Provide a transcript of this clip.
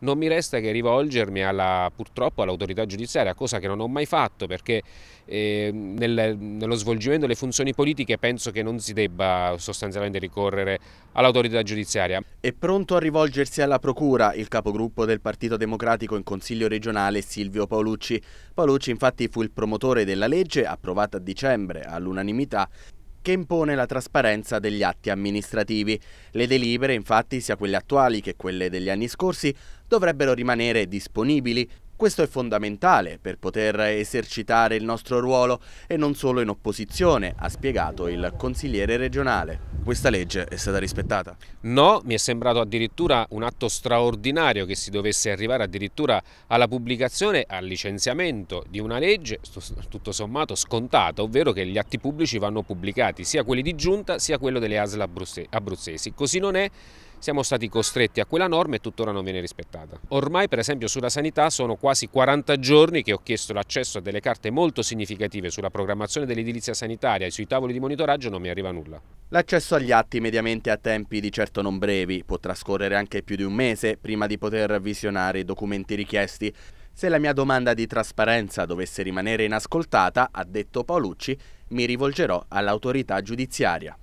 non mi resta che rivolgermi alla, purtroppo all'autorità giudiziaria, cosa che non ho mai fatto perché eh, nel, nello svolgimento delle funzioni politiche penso che non si debba sostanzialmente ricorrere all'autorità giudiziaria. È pronto a rivolgersi alla Procura il capogruppo del Partito Democratico in Consiglio regionale Silvio Paolucci. Paolucci infatti fu il promotore della legge approvata a dicembre all'unanimità che impone la trasparenza degli atti amministrativi. Le delibere, infatti, sia quelle attuali che quelle degli anni scorsi, dovrebbero rimanere disponibili. Questo è fondamentale per poter esercitare il nostro ruolo e non solo in opposizione, ha spiegato il consigliere regionale questa legge è stata rispettata? No, mi è sembrato addirittura un atto straordinario che si dovesse arrivare addirittura alla pubblicazione, al licenziamento di una legge tutto sommato scontata, ovvero che gli atti pubblici vanno pubblicati, sia quelli di giunta sia quello delle ASL abruzzesi. Così non è siamo stati costretti a quella norma e tuttora non viene rispettata. Ormai per esempio sulla sanità sono quasi 40 giorni che ho chiesto l'accesso a delle carte molto significative sulla programmazione dell'edilizia sanitaria e sui tavoli di monitoraggio non mi arriva nulla. L'accesso agli atti mediamente a tempi di certo non brevi, può trascorrere anche più di un mese prima di poter visionare i documenti richiesti. Se la mia domanda di trasparenza dovesse rimanere inascoltata, ha detto Paolucci, mi rivolgerò all'autorità giudiziaria.